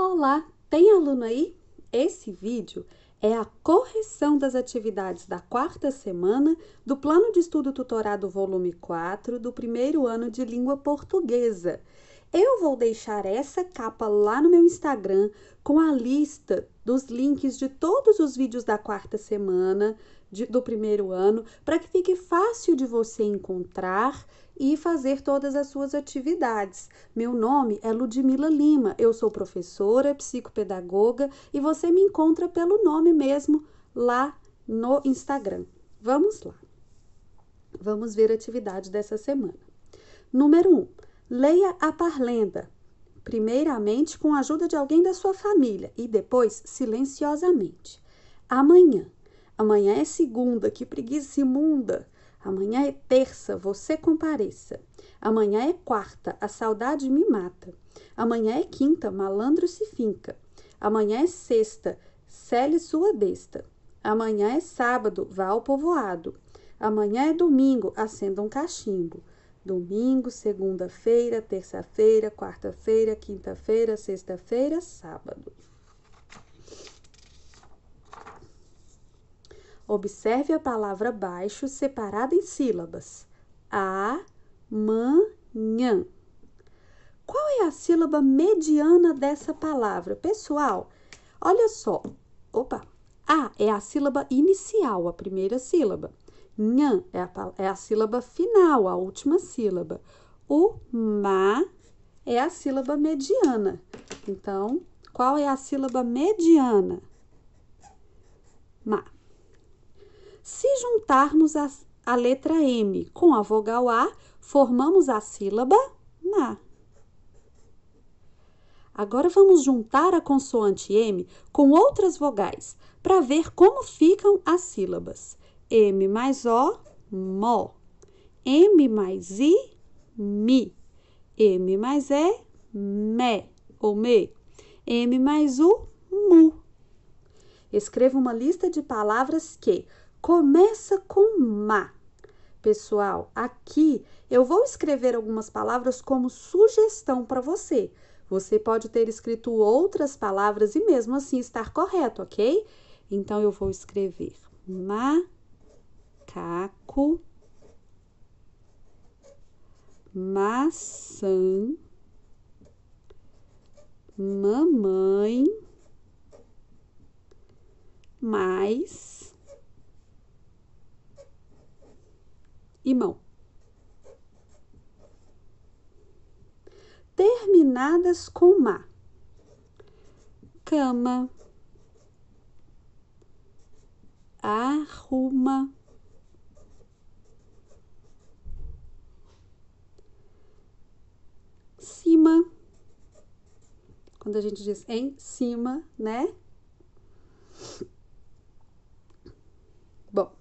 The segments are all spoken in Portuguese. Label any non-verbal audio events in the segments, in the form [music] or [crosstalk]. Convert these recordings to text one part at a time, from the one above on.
Olá, tem aluno aí? Esse vídeo é a correção das atividades da quarta semana do Plano de Estudo Tutorado Volume 4 do primeiro ano de Língua Portuguesa. Eu vou deixar essa capa lá no meu Instagram com a lista dos links de todos os vídeos da quarta semana, de, do primeiro ano, para que fique fácil de você encontrar e fazer todas as suas atividades. Meu nome é Ludmila Lima, eu sou professora, psicopedagoga e você me encontra pelo nome mesmo lá no Instagram. Vamos lá. Vamos ver a atividade dessa semana. Número 1. Um, leia a parlenda, primeiramente com a ajuda de alguém da sua família e depois silenciosamente. Amanhã, Amanhã é segunda, que preguiça imunda. Amanhã é terça, você compareça. Amanhã é quarta, a saudade me mata. Amanhã é quinta, malandro se finca. Amanhã é sexta, cele sua besta. Amanhã é sábado, vá ao povoado. Amanhã é domingo, acenda um cachimbo. Domingo, segunda-feira, terça-feira, quarta-feira, quinta-feira, sexta-feira, sábado. Observe a palavra baixo separada em sílabas. A, nhã Qual é a sílaba mediana dessa palavra? Pessoal, olha só. Opa! A é a sílaba inicial, a primeira sílaba. Nhã é a, é a sílaba final, a última sílaba. O ma é a sílaba mediana. Então, qual é a sílaba mediana? Ma. Se juntarmos a, a letra M com a vogal A, formamos a sílaba na. Agora vamos juntar a consoante M com outras vogais para ver como ficam as sílabas. M mais O, mó. M mais I, mi. M mais E, mé ou me. M mais U, mu. Escreva uma lista de palavras que Começa com ma. Pessoal, aqui eu vou escrever algumas palavras como sugestão para você. Você pode ter escrito outras palavras e mesmo assim estar correto, ok? Então eu vou escrever macaco, maçã, mamãe, mais. e mão. Terminadas com má. Cama. Arruma. Cima. Quando a gente diz em cima, né? Bom,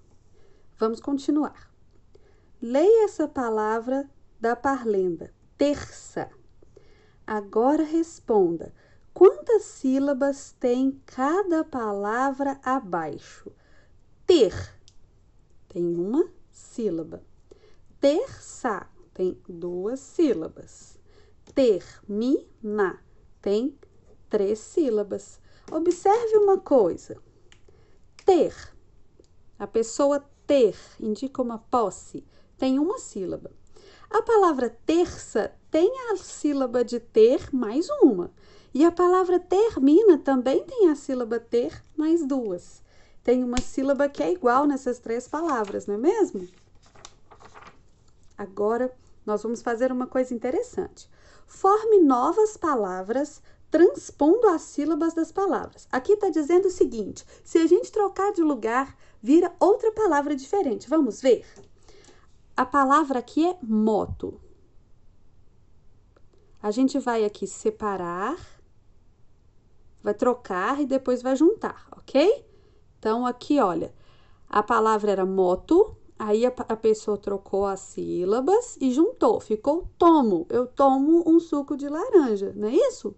vamos continuar. Leia essa palavra da Parlenda. Terça. Agora responda: quantas sílabas tem cada palavra abaixo? Ter tem uma sílaba. Terça tem duas sílabas. Termina tem três sílabas. Observe uma coisa: ter. A pessoa ter indica uma posse tem uma sílaba. A palavra terça tem a sílaba de ter mais uma. E a palavra termina também tem a sílaba ter mais duas. Tem uma sílaba que é igual nessas três palavras, não é mesmo? Agora nós vamos fazer uma coisa interessante. Forme novas palavras transpondo as sílabas das palavras. Aqui está dizendo o seguinte: se a gente trocar de lugar, vira outra palavra diferente. Vamos ver? a palavra aqui é moto. A gente vai aqui separar, vai trocar e depois vai juntar, ok? Então, aqui, olha, a palavra era moto, aí a, a pessoa trocou as sílabas e juntou, ficou tomo. Eu tomo um suco de laranja, não é isso?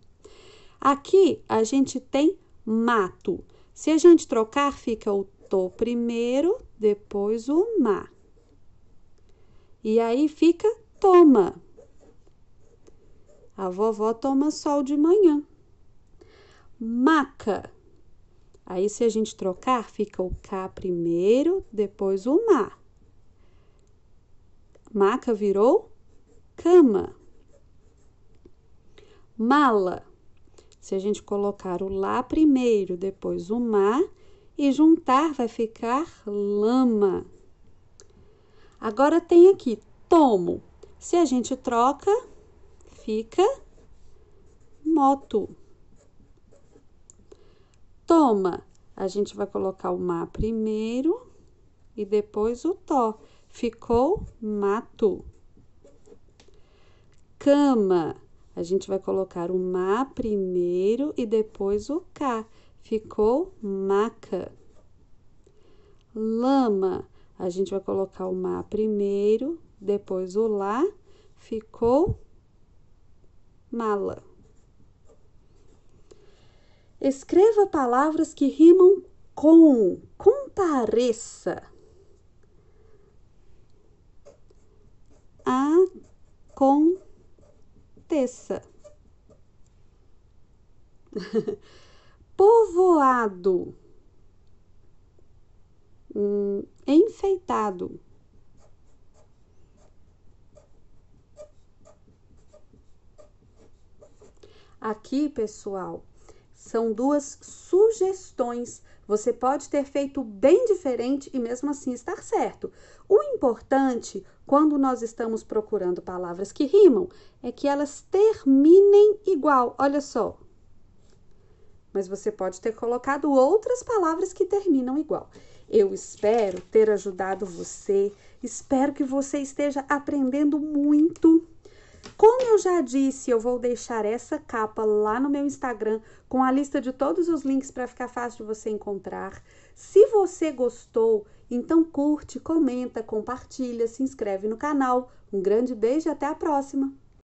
Aqui a gente tem mato. Se a gente trocar, fica o to primeiro, depois o ma. E aí fica toma. A vovó toma sol de manhã. Maca. Aí, se a gente trocar, fica o K primeiro, depois o má. Maca virou cama. Mala. Se a gente colocar o Lá primeiro, depois o má e juntar, vai ficar lama. Agora tem aqui tomo. Se a gente troca, fica moto. Toma. A gente vai colocar o má primeiro e depois o to. Ficou mato. Cama. A gente vai colocar o má primeiro e depois o k. Ficou maca. Lama a gente vai colocar o Má primeiro, depois o Lá, ficou mala. Escreva palavras que rimam com, compareça. Aconteça. [laughs] Povoado. Hum, enfeitado. Aqui, pessoal, são duas sugestões. Você pode ter feito bem diferente e mesmo assim estar certo. O importante, quando nós estamos procurando palavras que rimam, é que elas terminem igual. Olha só mas você pode ter colocado outras palavras que terminam igual. Eu espero ter ajudado você, espero que você esteja aprendendo muito. Como eu já disse, eu vou deixar essa capa lá no meu Instagram com a lista de todos os links para ficar fácil de você encontrar. Se você gostou, então curte, comenta, compartilha, se inscreve no canal. Um grande beijo e até a próxima!